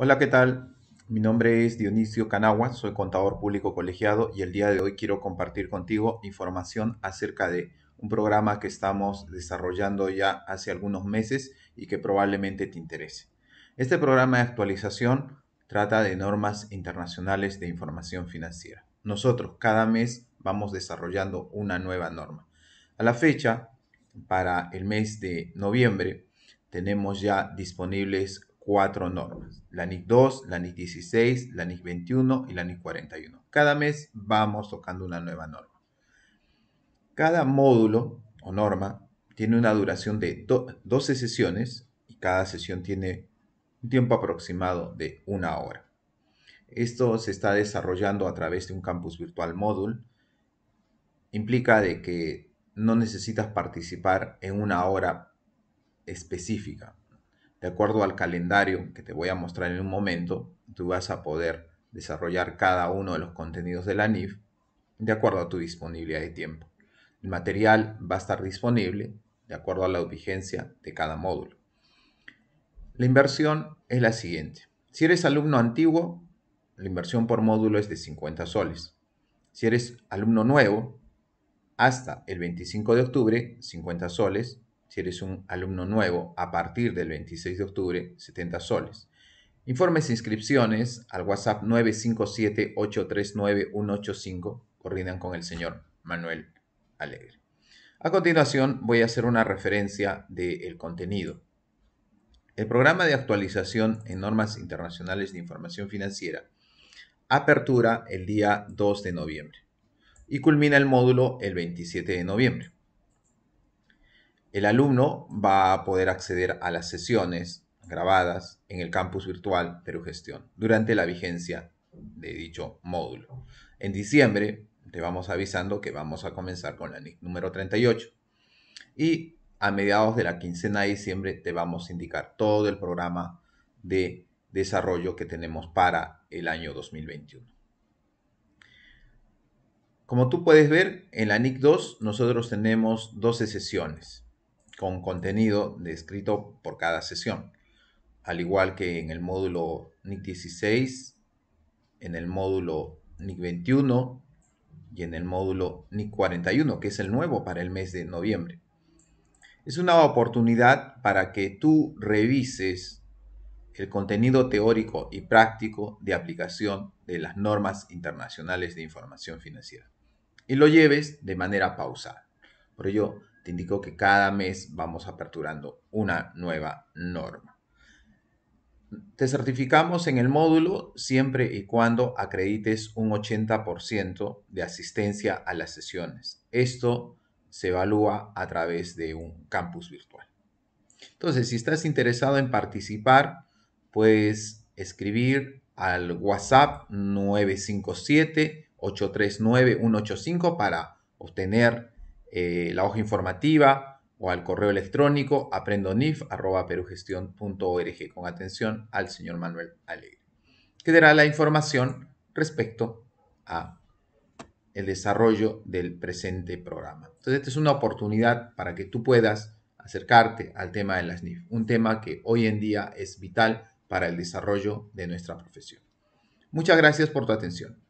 Hola, ¿qué tal? Mi nombre es Dionisio Canagua, soy contador público colegiado y el día de hoy quiero compartir contigo información acerca de un programa que estamos desarrollando ya hace algunos meses y que probablemente te interese. Este programa de actualización trata de normas internacionales de información financiera. Nosotros cada mes vamos desarrollando una nueva norma. A la fecha, para el mes de noviembre, tenemos ya disponibles cuatro normas, la NIC 2, la NIC 16, la NIC 21 y la NIC 41. Cada mes vamos tocando una nueva norma. Cada módulo o norma tiene una duración de 12 sesiones y cada sesión tiene un tiempo aproximado de una hora. Esto se está desarrollando a través de un campus virtual módulo. Implica de que no necesitas participar en una hora específica de acuerdo al calendario que te voy a mostrar en un momento, tú vas a poder desarrollar cada uno de los contenidos de la NIF de acuerdo a tu disponibilidad de tiempo. El material va a estar disponible de acuerdo a la vigencia de cada módulo. La inversión es la siguiente. Si eres alumno antiguo, la inversión por módulo es de 50 soles. Si eres alumno nuevo, hasta el 25 de octubre, 50 soles si eres un alumno nuevo, a partir del 26 de octubre, 70 soles. Informes e inscripciones al WhatsApp 957-839-185, coordinan con el señor Manuel Alegre. A continuación voy a hacer una referencia del contenido. El programa de actualización en normas internacionales de información financiera apertura el día 2 de noviembre y culmina el módulo el 27 de noviembre el alumno va a poder acceder a las sesiones grabadas en el campus virtual Perugestión Gestión durante la vigencia de dicho módulo. En diciembre te vamos avisando que vamos a comenzar con la NIC número 38 y a mediados de la quincena de diciembre te vamos a indicar todo el programa de desarrollo que tenemos para el año 2021. Como tú puedes ver, en la NIC 2 nosotros tenemos 12 sesiones con contenido descrito por cada sesión, al igual que en el módulo NIC 16, en el módulo NIC 21 y en el módulo NIC 41, que es el nuevo para el mes de noviembre. Es una oportunidad para que tú revises el contenido teórico y práctico de aplicación de las normas internacionales de información financiera y lo lleves de manera pausada. Por ello, te indicó que cada mes vamos aperturando una nueva norma. Te certificamos en el módulo siempre y cuando acredites un 80% de asistencia a las sesiones. Esto se evalúa a través de un campus virtual. Entonces, si estás interesado en participar, puedes escribir al WhatsApp 957-839-185 para obtener eh, la hoja informativa o al correo electrónico aprendonif.perugestión.org con atención al señor Manuel Alegre, que dará la información respecto a el desarrollo del presente programa. Entonces, esta es una oportunidad para que tú puedas acercarte al tema de las NIF, un tema que hoy en día es vital para el desarrollo de nuestra profesión. Muchas gracias por tu atención.